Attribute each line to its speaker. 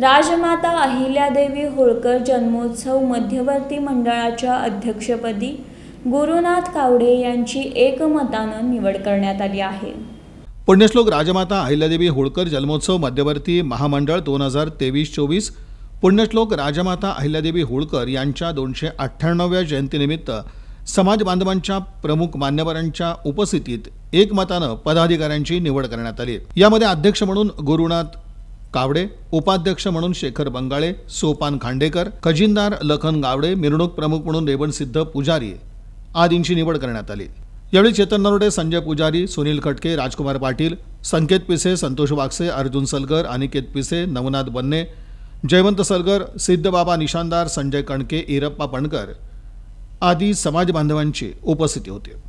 Speaker 1: राजमाता अहिल्यादेवी होळकर जन्मोत्सव मध्यवर्ती मंडळाच्या अध्यक्षपदी गुरुनाथ कावडे यांची एकमतानं निवड करण्यात आली आहे
Speaker 2: पुण्यश्लोक राजमाता अहिल्यादेवी होळकर जन्मोत्सव मध्यवर्ती महामंडळ दोन हजार तेवीस चोवीस पुण्यश्लोक राजमाता अहिल्यादेवी होळकर यांच्या दोनशे अठ्ठ्याण्णव्या जयंतीनिमित्त समाज बांधवांच्या प्रमुख मान्यवरांच्या उपस्थितीत एकमतानं पदाधिकाऱ्यांची निवड करण्यात आली यामध्ये अध्यक्ष म्हणून गुरुनाथ कावडे उपाध्यक्ष म्हणून शेखर बंगाळे सोपान खांडेकर खजिनदार लखन गावडे मिरणूक प्रमुख म्हणून रेवणसिद्ध पुजारी आदींची निवड करण्यात आली यावेळी चेतन नरोडे संजय पुजारी सुनील खटके राजकुमार पाटील संकेत पिसे संतोष वागसे अर्जुन सलगर अनिकेत पिसे नवनाथ बन्ने जयवंत सलगर सिद्धबाबा निशानदार संजय कणके इरप्पा पणकर आदी समाजबांधवांची उपस्थिती होती